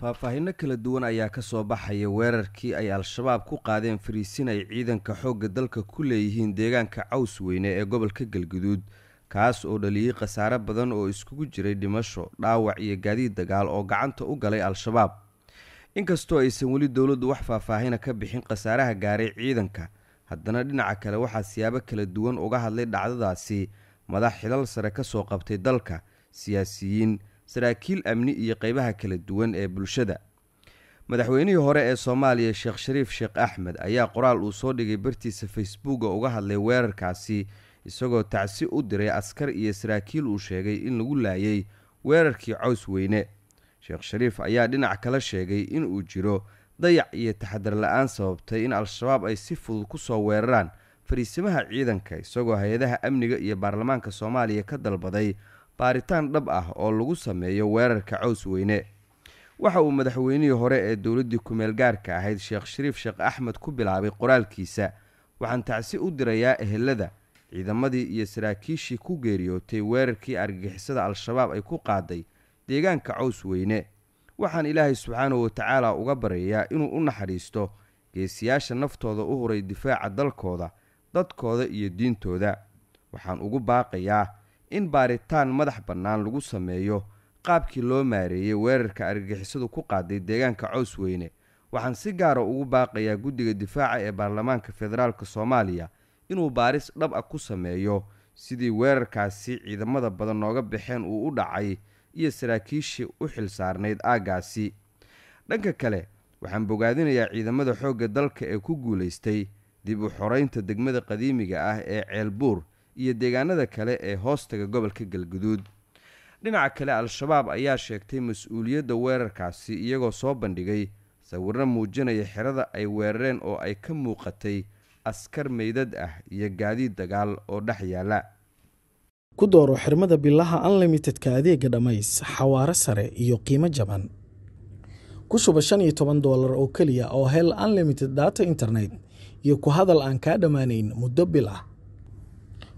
faahfaahino kala duwan ayaa ka soo baxaya weerarkii ay al-shabaab ku qaadeen fariisin ay ciidanka xoogga dalka ku leeyihiin deegaanka caws weyne ee gobolka galguduud kaas oo dhaliyey khasaare badan oo iskugu jiray dhimasho dhaawac iyo gaadiid dagaal oo gacanta u galay al-shabaab inkastoo aysan weli dowladdu wax faahfaahina ka bixin khasaaraha gaaray ciidanka haddana dhinaca kale waxaa siyaabo kala duwan uga hadlay dhacdadaasi madax xilal sare ka soo qabtay dalka siyaasiyiin saraakiil amni iyo qeybaha kala duwan ee bulshada madaxweynihii hore ee soomaaliya sheekh shariif sheekh axmed ayaa qoraal uu soo dhigay bartiisa facebooka uga hadlay weerarkaasi isagoo tacsi u diray askar iyo saraakiil uu sheegay in lagu laayay weerarkii cows weyne sheekh shariif ayaa dhinac kale sheegay in uu jiro dayac iyo taxadar la-aan sababtay in al-shabaab ay si fudud ku soo weeraraan fariisimaha ciidanka isagoo hay-adaha amniga iyo baarlamaanka soomaaliya ka dalbaday baaritaan dhab ah oo lagu sameeyo weerarka caws weyne waxa uu madaxweynihii hore ee dowladdii kumeel gaarka ahayd sheekh shariif sheekh axmed ku bilaabay qoraalkiisa waxaan tacsi u dirayaa ehelada ciidamadii iyo saraakiishii ku geeriyootay weerarkii argagixisada al-shabaab ay ku qaaday deegaanka caws weyne waxaan ilaahay subxaanahu watacaala uga baryayaa inuu u naxariisto geesiyaasha naftooda u huray difaaca dalkooda dadkooda iyo diintooda waxaan ugu baaqayaa in baaritaan madax bannaan lagu sameeyo qaabkii loo maareeyey weerarka argagixisadu ku qaaday deegaanka cows weyne waxaan si gaara ah ugu baaqayaa guddiga difaaca ee baarlamaanka federaalk soomaaliya inuu baaris dhab a ah ku sameeyo sidii weerarkaasi ciidamada badan nooga baxeen uu u dhacay iyo saraakiishii u xilsaarnayd aaggaasi dhanka kale waxaan bogaadinayaa ciidamada xoogga dalka ee ku guulaystay dib u xoraynta degmada qadiimiga ah ee ceelbuur iyo deegaanada kale ee hoostaga gobolka galguduud dhinaca kale al-shabaab ayaa sheegtay mas-uuliyadda weerarkaasi iyagoo soo bandhigay sawirro muujinaya xerada ay weerareen oo ay ka muuqatay askar meydad ah iyo gaadiid dagaal oo dhex yaala ku dooro xirmada bilaha unlimitedka adeega dhammays xawaaro sare iyo qiimo jaban ku shuba shan iyo toban doolar oo keliya oo hel unlimited data internet iyo ku hadal aan kaa dhammaanayn muddo bil ah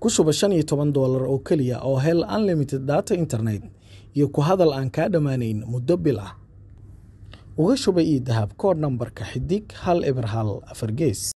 ku shuba shan iyo toban doolar oo keliya oo hel unlimited data internet iyo ku hadal aan kaa dhammaanayn muddo bil ah uga shuba ii dahab koor nambarka xidig hal eber hal afar gees